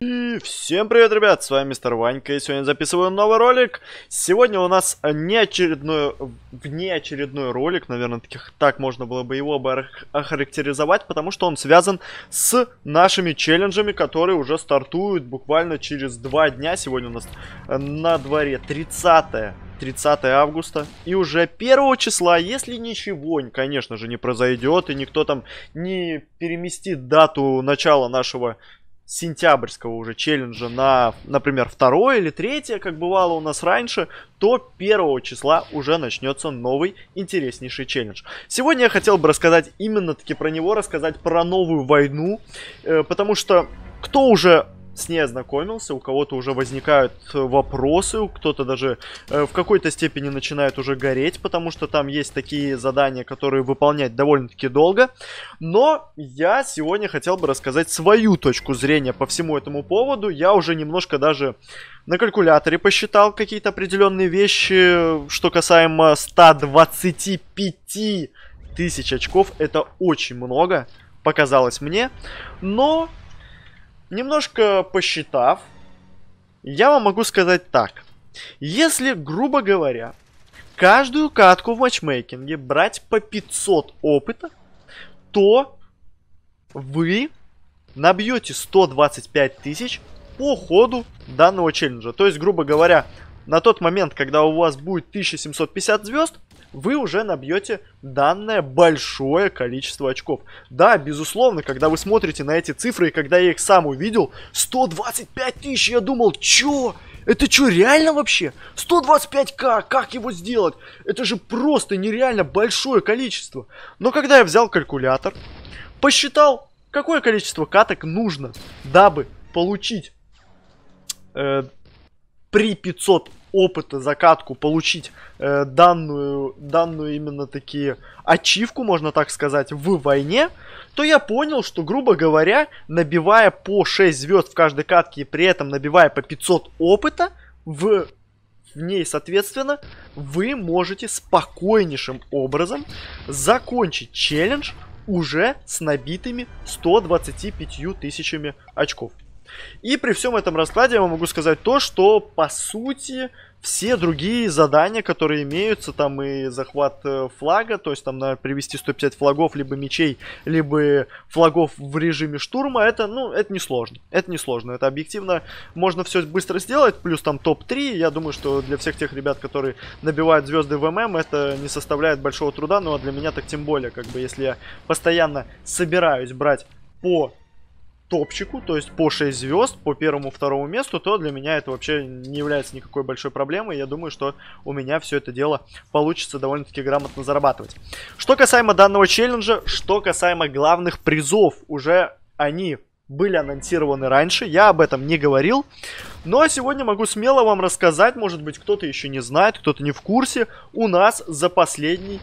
И всем привет, ребят, с вами Мистер Ванька, и сегодня записываю новый ролик. Сегодня у нас неочередной, внеочередной ролик, наверное, таких, так можно было бы его бы охарактеризовать, потому что он связан с нашими челленджами, которые уже стартуют буквально через два дня. Сегодня у нас э, на дворе 30 30 августа. И уже 1 числа, если ничего, конечно же, не произойдет, и никто там не переместит дату начала нашего сентябрьского уже челленджа на, например, второе или третье, как бывало у нас раньше, то первого числа уже начнется новый интереснейший челлендж. Сегодня я хотел бы рассказать именно таки про него, рассказать про новую войну, э, потому что кто уже с ней ознакомился, у кого-то уже возникают э, вопросы, у кто-то даже э, в какой-то степени начинает уже гореть, потому что там есть такие задания, которые выполнять довольно-таки долго. Но я сегодня хотел бы рассказать свою точку зрения по всему этому поводу. Я уже немножко даже на калькуляторе посчитал какие-то определенные вещи, что касаемо 125 тысяч очков, это очень много показалось мне, но Немножко посчитав, я вам могу сказать так. Если, грубо говоря, каждую катку в матчмейкинге брать по 500 опыта, то вы набьете 125 тысяч по ходу данного челленджа. То есть, грубо говоря, на тот момент, когда у вас будет 1750 звезд, вы уже набьете данное большое количество очков. Да, безусловно, когда вы смотрите на эти цифры, и когда я их сам увидел, 125 тысяч, я думал, чё? Это что, реально вообще? 125к, как его сделать? Это же просто нереально большое количество. Но когда я взял калькулятор, посчитал, какое количество каток нужно, дабы получить э, при 500 опыта, закатку, получить э, данную, данную именно такие ачивку, можно так сказать, в войне, то я понял, что, грубо говоря, набивая по 6 звезд в каждой катке и при этом набивая по 500 опыта в в ней, соответственно, вы можете спокойнейшим образом закончить челлендж уже с набитыми 125 тысячами очков. И при всем этом раскладе я могу сказать то, что по сути все другие задания, которые имеются, там и захват э, флага, то есть там на привести 150 флагов, либо мечей, либо флагов в режиме штурма, это, ну, это не сложно. Это не сложно, это объективно можно все быстро сделать, плюс там топ-3, я думаю, что для всех тех ребят, которые набивают звезды в ММ, это не составляет большого труда, но для меня так тем более, как бы, если я постоянно собираюсь брать по топчику, то есть по 6 звезд, по первому-второму месту, то для меня это вообще не является никакой большой проблемой. Я думаю, что у меня все это дело получится довольно-таки грамотно зарабатывать. Что касаемо данного челленджа, что касаемо главных призов, уже они были анонсированы раньше, я об этом не говорил. Но ну, а сегодня могу смело вам рассказать, может быть кто-то еще не знает, кто-то не в курсе, у нас за последний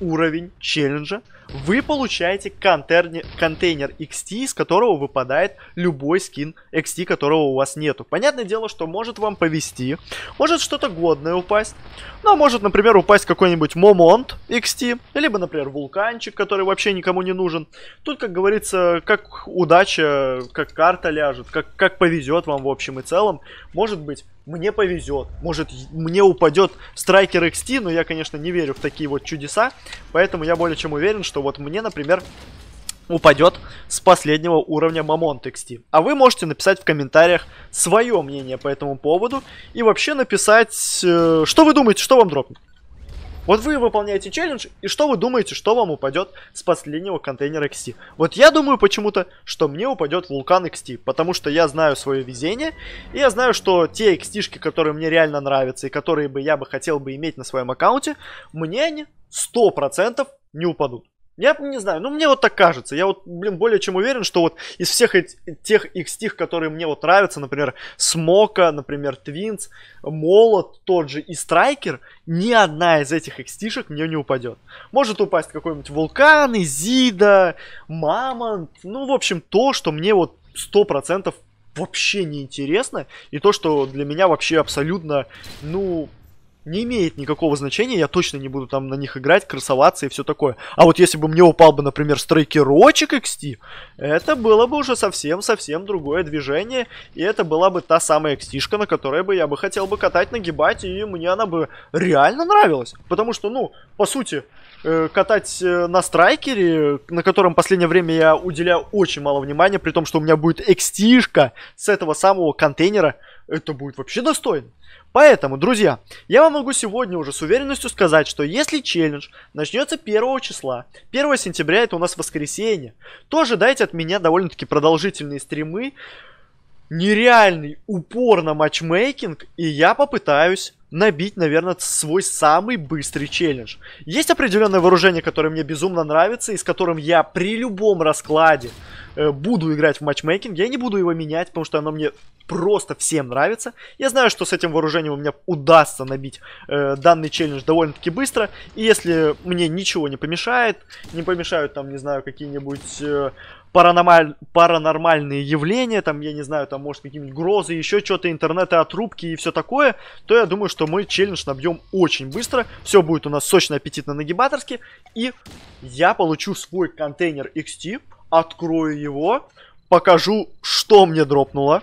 уровень челленджа, вы получаете контейнер, контейнер XT, из которого выпадает любой скин XT, которого у вас нету. Понятное дело, что может вам повести, может что-то годное упасть, ну, а может, например, упасть какой-нибудь Момонт XT, либо, например, Вулканчик, который вообще никому не нужен. Тут, как говорится, как удача, как карта ляжет, как, как повезет вам в общем и целом. Может быть, мне повезет. Может, мне упадет страйкер XT, но я, конечно, не верю в такие вот чудеса. Поэтому я более чем уверен, что вот мне, например, упадет с последнего уровня Мамонт XT. А вы можете написать в комментариях свое мнение по этому поводу и вообще написать, э, что вы думаете, что вам дропнет. Вот вы выполняете челлендж, и что вы думаете, что вам упадет с последнего контейнера XT? Вот я думаю почему-то, что мне упадет вулкан XT, потому что я знаю свое везение, и я знаю, что те XT, которые мне реально нравятся, и которые бы я бы хотел бы иметь на своем аккаунте, мне они 100% не упадут. Я не знаю, ну мне вот так кажется. Я вот, блин, более чем уверен, что вот из всех этих, тех их стих, которые мне вот нравятся, например, Смока, например, Твинс, Молот тот же и Страйкер, ни одна из этих их стишек мне не упадет. Может упасть какой-нибудь Вулкан, Изида, Мамонт, ну, в общем, то, что мне вот сто процентов вообще не интересно, и то, что для меня вообще абсолютно, ну, не имеет никакого значения, я точно не буду там на них играть, красоваться и все такое. А вот если бы мне упал бы, например, страйкерочек XT, это было бы уже совсем-совсем другое движение, и это была бы та самая XT, на которой бы я бы хотел бы катать, нагибать, и мне она бы реально нравилась. Потому что, ну, по сути, э, катать э, на страйкере, на котором последнее время я уделяю очень мало внимания, при том, что у меня будет XT с этого самого контейнера, это будет вообще достойно. Поэтому, друзья, я вам могу сегодня уже с уверенностью сказать, что если челлендж начнется 1 числа, 1 сентября это у нас воскресенье, то ожидайте от меня довольно-таки продолжительные стримы, нереальный упор на матчмейкинг, и я попытаюсь набить, наверное, свой самый быстрый челлендж. Есть определенное вооружение, которое мне безумно нравится, и с которым я при любом раскладе Э, буду играть в матчмейкинг. Я не буду его менять, потому что оно мне просто всем нравится. Я знаю, что с этим вооружением у меня удастся набить э, данный челлендж довольно-таки быстро. И если мне ничего не помешает, не помешают там, не знаю, какие-нибудь... Э, паранормаль... паранормальные явления, там, я не знаю, там, может, какие-нибудь грозы, еще что-то, интернеты, отрубки и все такое, то я думаю, что мы челлендж набьем очень быстро. Все будет у нас сочно, аппетитно, нагибаторски. И я получу свой контейнер XT, открою его, покажу, что мне дропнуло.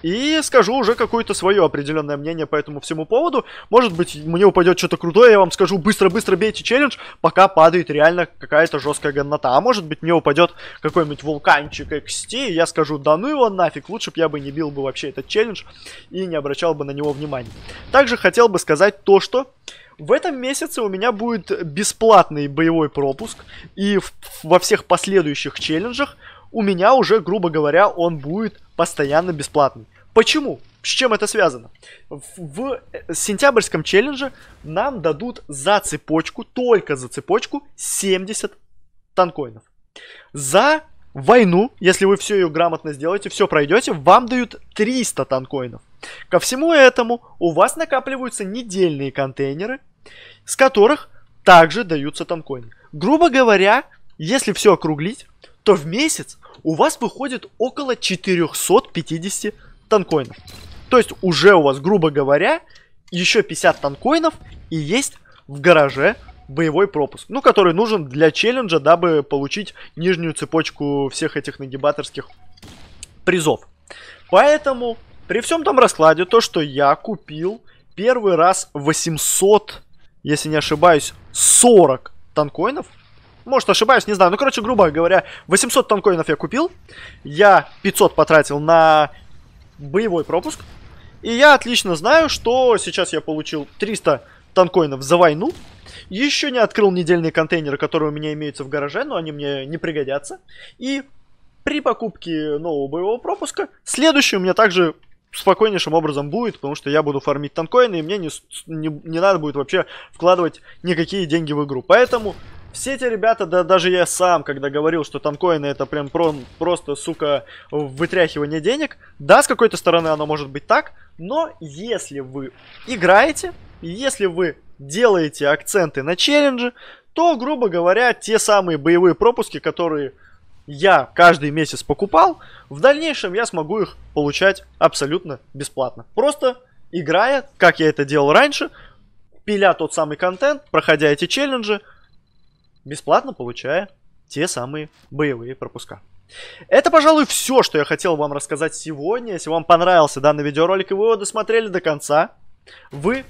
И скажу уже какое-то свое определенное мнение по этому всему поводу. Может быть, мне упадет что-то крутое, я вам скажу быстро-быстро бейте челлендж, пока падает реально какая-то жесткая гоннота. А может быть, мне упадет какой-нибудь вулканчик XT, и я скажу, да ну его нафиг, лучше бы я бы не бил бы вообще этот челлендж и не обращал бы на него внимания. Также хотел бы сказать то, что в этом месяце у меня будет бесплатный боевой пропуск, и в, во всех последующих челленджах у меня уже, грубо говоря, он будет постоянно бесплатный. Почему? С чем это связано? В, в э, сентябрьском челлендже нам дадут за цепочку, только за цепочку, 70 танкоинов. За войну, если вы все ее грамотно сделаете, все пройдете, вам дают 300 танкоинов. Ко всему этому у вас накапливаются недельные контейнеры, с которых также даются тамкоины. Грубо говоря, если все округлить, то в месяц у вас выходит около 450 танкоинов. То есть уже у вас, грубо говоря, еще 50 танкоинов и есть в гараже боевой пропуск. Ну, который нужен для челленджа, дабы получить нижнюю цепочку всех этих нагибаторских призов. Поэтому при всем том раскладе, то, что я купил первый раз 800, если не ошибаюсь, 40 танкоинов. Может, ошибаюсь, не знаю. Ну, короче, грубо говоря, 800 танкоинов я купил. Я 500 потратил на боевой пропуск. И я отлично знаю, что сейчас я получил 300 танкоинов за войну. Еще не открыл недельные контейнеры, которые у меня имеются в гараже, но они мне не пригодятся. И при покупке нового боевого пропуска, следующий у меня также спокойнейшим образом будет, потому что я буду фармить танкоины, и мне не, не, не надо будет вообще вкладывать никакие деньги в игру. Поэтому все эти ребята, да даже я сам, когда говорил, что танкоины это прям про, просто, сука, вытряхивание денег, да, с какой-то стороны оно может быть так, но если вы играете, если вы делаете акценты на челленджи, то, грубо говоря, те самые боевые пропуски, которые я каждый месяц покупал, в дальнейшем я смогу их получать абсолютно бесплатно. Просто играя, как я это делал раньше, пиля тот самый контент, проходя эти челленджи, бесплатно получая те самые боевые пропуска. Это, пожалуй, все, что я хотел вам рассказать сегодня. Если вам понравился данный видеоролик и вы его досмотрели до конца, вы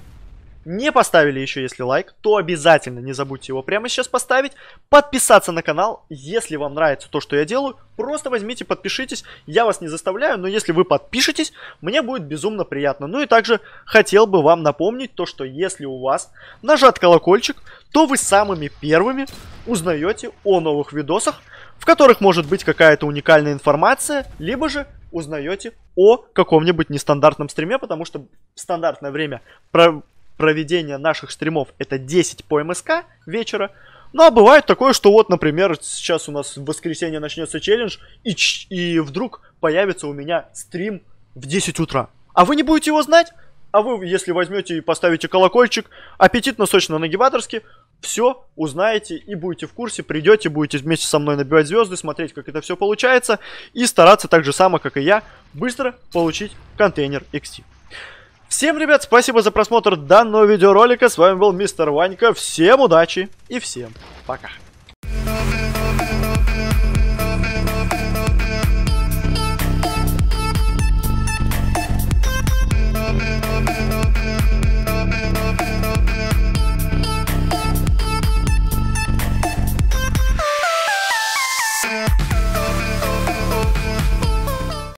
не поставили еще, если лайк, то обязательно не забудьте его прямо сейчас поставить. Подписаться на канал, если вам нравится то, что я делаю, просто возьмите, подпишитесь. Я вас не заставляю, но если вы подпишетесь, мне будет безумно приятно. Ну и также хотел бы вам напомнить то, что если у вас нажат колокольчик, то вы самыми первыми узнаете о новых видосах, в которых может быть какая-то уникальная информация, либо же узнаете о каком-нибудь нестандартном стриме, потому что в стандартное время проведения наших стримов это 10 по МСК вечера. Ну, а бывает такое, что вот, например, сейчас у нас в воскресенье начнется челлендж, и, и вдруг появится у меня стрим в 10 утра. А вы не будете его знать? А вы, если возьмете и поставите колокольчик, аппетитно, сочно, нагибаторски, все узнаете и будете в курсе, придете, будете вместе со мной набивать звезды, смотреть, как это все получается, и стараться так же само, как и я, быстро получить контейнер XT. Всем, ребят, спасибо за просмотр данного видеоролика. С вами был Мистер Ванька. Всем удачи и всем пока.